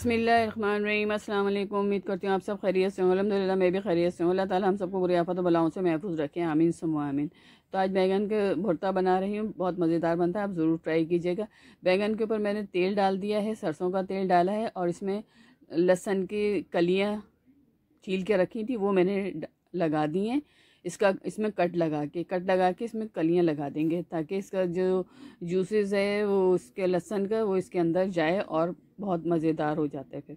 बसमिलीम अल्लाम उम्मीद करती हूँ आप सब खैरियत से हों अलहमदिल्ला मैं भी खैरियत से हूँ अल्लाह ताला हम सबको बुरी आफत बलाओं से महफूज रखें आमीन सुम आमीन तो आज बैंगन के भुरता बना रही हूँ बहुत मज़ेदार बनता है आप ज़रूर ट्राई कीजिएगा बैंगन के ऊपर मैंने तेल डाल दिया है सरसों का तेल डाला है और इसमें लहसन की कलियाँ छील के रखी थी वो मैंने लगा दी हैं इसका इसमें कट लगा के कट लगा के इसमें कलियाँ लगा देंगे ताकि इसका जो जूसेस है वो उसके लहसन का वो इसके अंदर जाए और बहुत मज़ेदार हो जाता है फिर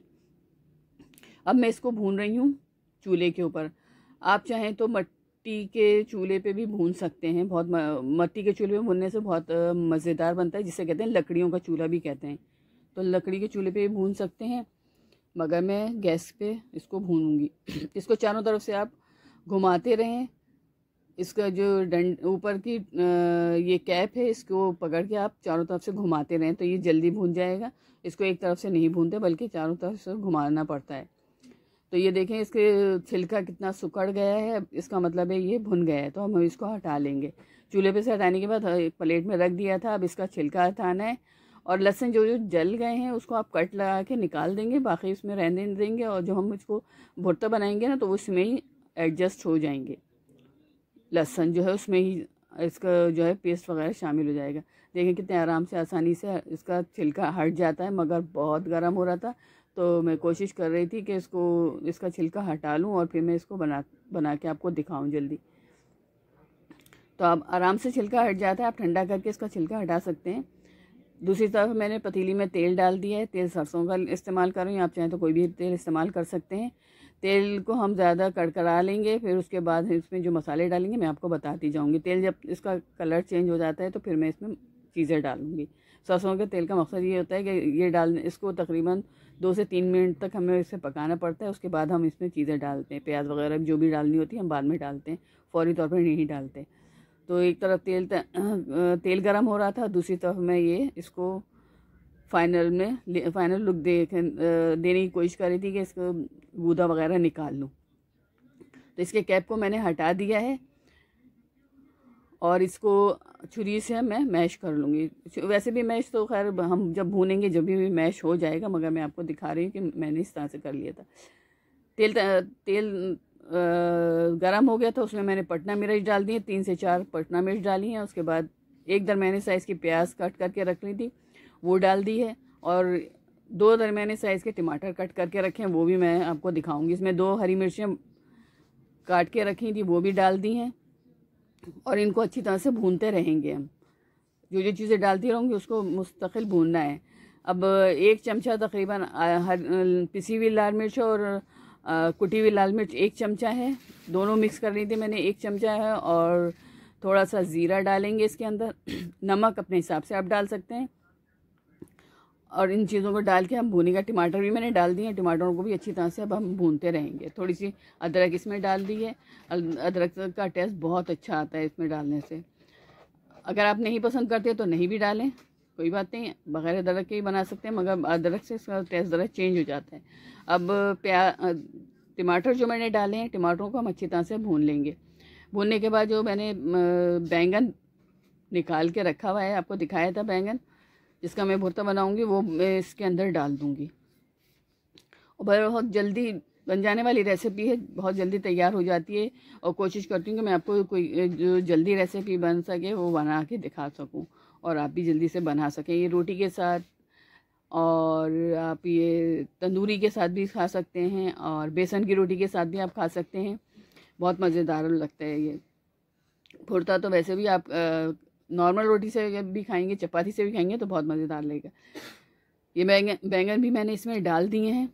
अब मैं इसको भून रही हूँ चूल्हे के ऊपर आप चाहें तो मट्टी के चूल्हे पे भी भून सकते हैं बहुत मट्टी के चूल्हे पे भूनने से बहुत मज़ेदार बनता है जिसे कहते हैं लकड़ियों का चूल्हा भी कहते हैं तो लकड़ी के चूल्हे पे भी भून सकते हैं मगर मैं गैस पे इसको भूनूंगी इसको चारों तरफ से आप घुमाते रहें इसका जो डंड ऊपर की ये कैप है इसको पकड़ के आप चारों तरफ से घुमाते रहें तो ये जल्दी भून जाएगा इसको एक तरफ से नहीं भूनते बल्कि चारों तरफ से घुमाना पड़ता है तो ये देखें इसके छिलका कितना सुकड़ गया है इसका मतलब है ये भुन गया है तो हम इसको हटा लेंगे चूल्हे पे से हटाने के बाद एक प्लेट में रख दिया था अब इसका छिलका हटाना है और लहसुन जो जो जल गए हैं उसको आप कट लगा के निकाल देंगे बाकी इसमें रहने देंगे और जो हम इसको भुट्टा बनाएंगे ना तो उसमें ही एडजस्ट हो जाएंगे लहसन जो है उसमें ही इसका जो है पेस्ट वगैरह शामिल हो जाएगा देखें कितने आराम से आसानी से इसका छिलका हट जाता है मगर बहुत गर्म हो रहा था तो मैं कोशिश कर रही थी कि इसको इसका छिलका हटा लूँ और फिर मैं इसको बना बना के आपको दिखाऊँ जल्दी तो आप आराम से छिलका हट जाता है आप ठंडा करके इसका छिलका हटा सकते हैं दूसरी तरफ मैंने पतीली में तेल डाल दिया है तेल सरसों का इस्तेमाल कर रही हूँ आप चाहें तो कोई भी तेल इस्तेमाल कर सकते हैं तेल को हम ज़्यादा कड़कड़ा लेंगे फिर उसके बाद इसमें जो मसाले डालेंगे मैं आपको बताती जाऊँगी तेल जब इसका कलर चेंज हो जाता है तो फिर मैं इसमें चीज़ें डालूँगी सरसों के तेल का मकसद ये होता है कि ये डाल इसको तकरीबन दो से तीन मिनट तक हमें इसे पकाना पड़ता है उसके बाद हम इसमें चीज़ें डालते हैं प्याज वगैरह जो भी डालनी होती है हम बाद में डालते हैं फौरी तौर पर नहीं डालते तो एक तरफ तेल तेल गरम हो रहा था दूसरी तरफ मैं ये इसको फाइनल में फाइनल लुक दे देने की कोशिश कर रही थी कि इसको गूदा वगैरह निकाल लूँ तो इसके कैप को मैंने हटा दिया है और इसको छुरी से मैं मैश कर लूँगी वैसे भी मैश तो खैर हम जब भूनेंगे जब भी मैश हो जाएगा मगर मैं आपको दिखा रही हूँ कि मैंने इस तरह से कर लिया था तेल तेल गर्म हो गया था उसमें मैंने पटना मिर्च डाल दी है तीन से चार पटना मिर्च डाली है उसके बाद एक दरमियाने साइज़ की प्याज कट करके रख ली थी वो डाल दी है और दो दरमियाने साइज़ के टमाटर कट करके रखे हैं वो भी मैं आपको दिखाऊंगी इसमें दो हरी मिर्चें काट के रखी थी वो भी डाल दी हैं और इनको अच्छी तरह से भूनते रहेंगे हम जो जो चीज़ें डालती रहूँगी उसको मुस्तकिल भूनना है अब एक चमचा तकरीबन हर पिसी हुई लाल मिर्च और कुटी हुई लाल मिर्च एक चमचा है दोनों मिक्स कर ली थी मैंने एक चमचा है और थोड़ा सा ज़ीरा डालेंगे इसके अंदर नमक अपने हिसाब से आप डाल सकते हैं और इन चीज़ों को डाल के हम भूनेगा टमाटर भी मैंने डाल दिए टमाटरों को भी अच्छी तरह से अब हम भूनते रहेंगे थोड़ी सी अदरक इसमें डाल दी है अदरक का टेस्ट बहुत अच्छा आता है इसमें डालने से अगर आप नहीं पसंद करते तो नहीं भी डालें कोई बात नहीं बगैर अदरक के ही बना सकते हैं मगर अदरक से इसका टेस्ट ज़रा चेंज हो जाता है अब प्या टमाटर जो मैंने डाले हैं टमाटरों को हम अच्छी तरह से भून लेंगे भूनने के बाद जो मैंने बैंगन निकाल के रखा हुआ है आपको दिखाया था बैंगन जिसका मैं भुरता बनाऊँगी वो मैं इसके अंदर डाल दूँगी और बहुत जल्दी बन जाने वाली रेसिपी है बहुत जल्दी तैयार हो जाती है और कोशिश करती हूँ कि मैं आपको कोई जो जल्दी रेसिपी बन सके वो बना के दिखा सकूँ और आप भी जल्दी से बना सकें ये रोटी के साथ और आप ये तंदूरी के साथ भी खा सकते हैं और बेसन की रोटी के साथ भी आप खा सकते हैं बहुत मज़ेदार लगता है ये भुरता तो वैसे भी आप नॉर्मल रोटी से भी खाएंगे चपाती से भी खाएंगे तो बहुत मज़ेदार लगेगा ये बैंगन बैंगन भी मैंने इसमें डाल दिए हैं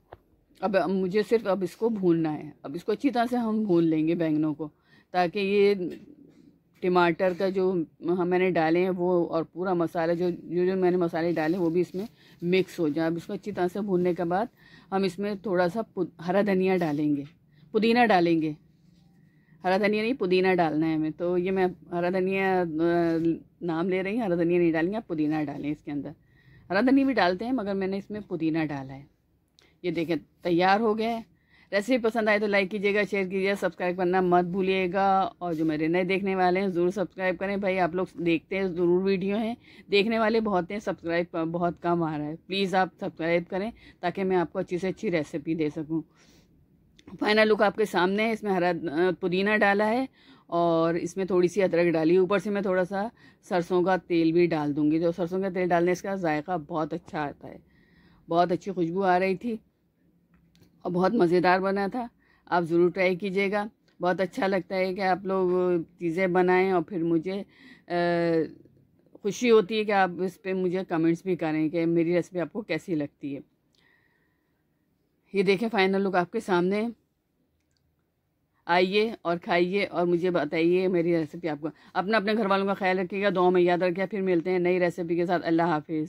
अब मुझे सिर्फ अब इसको भूनना है अब इसको अच्छी तरह से हम भून लेंगे बैंगनों को ताकि ये टमाटर का जो हम मैंने डाले हैं वो और पूरा मसाला जो जो जो मैंने मसाले डाले वो भी इसमें मिक्स हो जाए अब इसको अच्छी तरह से भूनने के बाद हम इसमें थोड़ा सा हरा धनिया डालेंगे पुदीना डालेंगे हरा धनिया नहीं पुदीना डालना है हमें तो ये मैं हरा धनिया नाम ले रही हूँ हरा धनिया नहीं डालेंगे आप पुदीना डालें इसके अंदर हरा धनिया भी डालते हैं मगर मैंने इसमें पुदीना डाला है ये देखें तैयार हो गया है रेसिपी पसंद आए तो लाइक कीजिएगा शेयर कीजिएगा सब्सक्राइब करना मत भूलिएगा और जो मेरे नए देखने वाले हैं ज़रूर सब्सक्राइब करें भाई आप लोग देखते हैं ज़रूर वीडियो हैं देखने वाले बहुत हैं सब्सक्राइब बहुत कम आ रहा है प्लीज़ आप सब्सक्राइब करें ताकि मैं आपको अच्छी से अच्छी रेसिपी दे सकूँ फाइनल लुक आपके सामने है इसमें हरा पुदीना डाला है और इसमें थोड़ी सी अदरक डाली ऊपर से मैं थोड़ा सा सरसों का तेल भी डाल दूँगी जो सरसों का तेल डालने इसका जायका बहुत अच्छा आता है बहुत अच्छी खुशबू आ रही थी और बहुत मज़ेदार बना था आप ज़रूर ट्राई कीजिएगा बहुत अच्छा लगता है कि आप लोग चीज़ें बनाएं और फिर मुझे खुशी होती है कि आप इस पर मुझे कमेंट्स भी करें कि मेरी रेसिपी आपको कैसी लगती है ये देखें फाइनल लुक आपके सामने आइए और खाइए और मुझे बताइए मेरी रेसिपी आपको अपना अपने घर वालों का ख्याल रखिएगा दो में याद रखिएगा फिर मिलते हैं नई रेसिपी के साथ अल्लाह हाफिज़